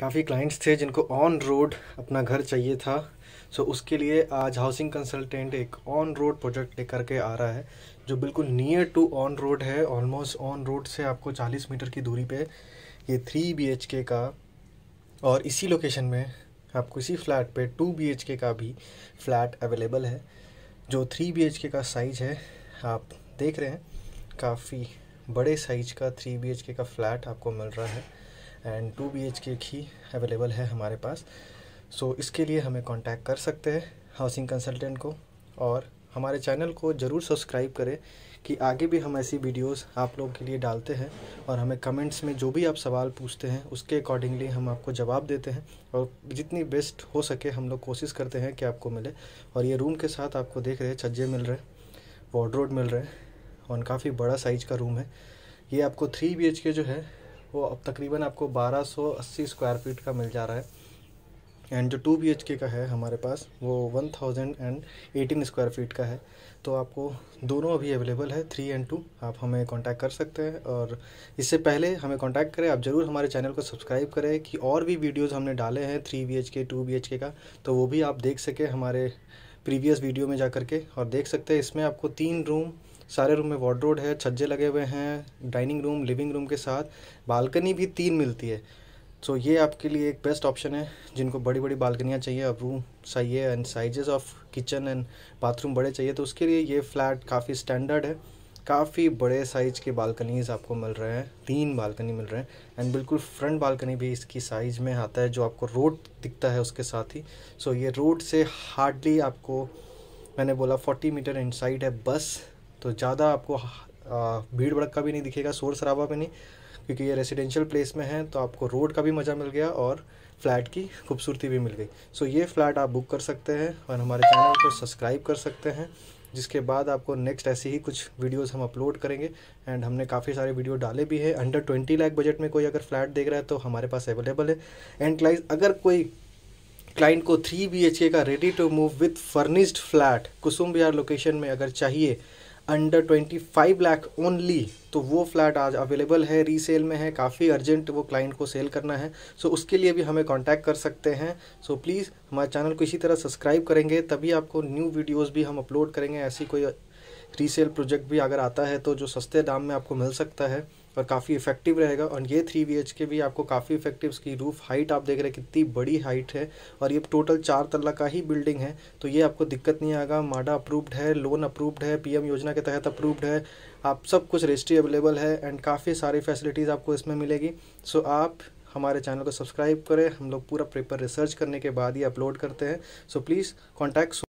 काफ़ी क्लाइंट्स थे जिनको ऑन रोड अपना घर चाहिए था सो उसके लिए आज हाउसिंग कंसल्टेंट एक ऑन रोड प्रोजेक्ट लेकर के आ रहा है जो बिल्कुल नियर टू ऑन रोड है ऑलमोस्ट ऑन रोड से आपको 40 मीटर की दूरी पे ये थ्री बी का और इसी लोकेशन में आपको इसी फ्लैट पे टू बी का भी फ्लैट अवेलेबल है जो थ्री बी का साइज़ है आप देख रहे हैं काफ़ी बड़े साइज का थ्री बी का फ्लैट आपको मिल रहा है एंड टू बी एच के ही अवेलेबल है हमारे पास सो so, इसके लिए हमें कांटेक्ट कर सकते हैं हाउसिंग कंसल्टेंट को और हमारे चैनल को ज़रूर सब्सक्राइब करें कि आगे भी हम ऐसी वीडियोस आप लोगों के लिए डालते हैं और हमें कमेंट्स में जो भी आप सवाल पूछते हैं उसके अकॉर्डिंगली हम आपको जवाब देते हैं और जितनी बेस्ट हो सके हम लोग कोशिश करते हैं कि आपको मिले और ये रूम के साथ आपको देख रहे हैं छज्जे मिल रहे हैं वार्ड्रोड मिल रहे हैं और काफ़ी बड़ा साइज का रूम है ये आपको थ्री बी जो है वो अब तकरीबन आपको 1280 स्क्वायर फीट का मिल जा रहा है एंड जो टू बी का है हमारे पास वो one thousand and eighteen square feet का है तो आपको दोनों अभी अवेलेबल है थ्री एंड टू आप हमें कांटेक्ट कर सकते हैं और इससे पहले हमें कांटेक्ट करें आप ज़रूर हमारे चैनल को सब्सक्राइब करें कि और भी वीडियोस हमने डाले हैं three B H K two B H K का तो वो भी आप देख सकें हमारे प्रीवियस वीडियो में जा करके और देख सकते हैं इसमें आपको तीन रूम सारे रूम में वार्ड्रोड है छज्जे लगे हुए हैं डाइनिंग रूम लिविंग रूम के साथ बालकनी भी तीन मिलती है सो so, ये आपके लिए एक बेस्ट ऑप्शन है जिनको बड़ी बड़ी बालकनियाँ चाहिए अब रूम चाहिए and sizes of kitchen and bathroom बड़े चाहिए तो उसके लिए ये फ्लैट काफ़ी स्टैंडर्ड है काफ़ी बड़े साइज़ के बालकनीज़ आपको मिल रहे हैं तीन बालकनी मिल रहे हैं एंड बिल्कुल फ्रंट बालकनी भी इसकी साइज़ में आता है जो आपको रोड दिखता है उसके साथ ही सो so, ये रोड से हार्डली आपको मैंने बोला 40 मीटर इनसाइड है बस तो ज़्यादा आपको भीड़ भड़क का भी नहीं दिखेगा शोर शराबा भी नहीं क्योंकि ये रेसिडेंशियल प्लेस में है तो आपको रोड का भी मज़ा मिल गया और फ्लैट की खूबसूरती भी मिल गई सो ये फ्लैट आप बुक कर सकते हैं और हमारे चैनल को सब्सक्राइब कर सकते हैं जिसके बाद आपको नेक्स्ट ऐसी ही कुछ वीडियोस हम अपलोड करेंगे एंड हमने काफ़ी सारे वीडियो डाले भी हैं अंडर ट्वेंटी लाख बजट में कोई अगर फ्लैट देख रहा है तो हमारे पास अवेलेबल है एंड क्लाइज अगर कोई क्लाइंट को थ्री बी का ready to move with furnished flat Kusum Vihar location में अगर चाहिए under twenty five lakh only तो वो फ्लैट आज अवेलेबल है रीसेल में है काफ़ी अर्जेंट वो क्लाइंट को सेल करना है सो so उसके लिए भी हमें कांटेक्ट कर सकते हैं सो so प्लीज़ हमारे चैनल को इसी तरह सब्सक्राइब करेंगे तभी आपको न्यू वीडियोस भी हम अपलोड करेंगे ऐसी कोई रीसेल प्रोजेक्ट भी अगर आता है तो जो सस्ते दाम में आपको मिल सकता है और काफ़ी इफेक्टिव रहेगा और ये थ्री बी के भी आपको काफ़ी इफेक्टिव इसकी रूफ़ हाइट आप देख रहे हैं कितनी बड़ी हाइट है और ये टोटल चार तल्ला का ही बिल्डिंग है तो ये आपको दिक्कत नहीं आएगा माडा अप्रूव्ड है लोन अप्रूव्ड है पीएम योजना के तहत अप्रूव्ड है आप सब कुछ रजिस्ट्री अवेलेबल है एंड काफ़ी सारी फैसिलिटीज़ आपको इसमें मिलेगी सो आप हमारे चैनल को सब्सक्राइब करें हम लोग पूरा पेपर रिसर्च करने के बाद ही अपलोड करते हैं सो प्लीज़ कॉन्टैक्ट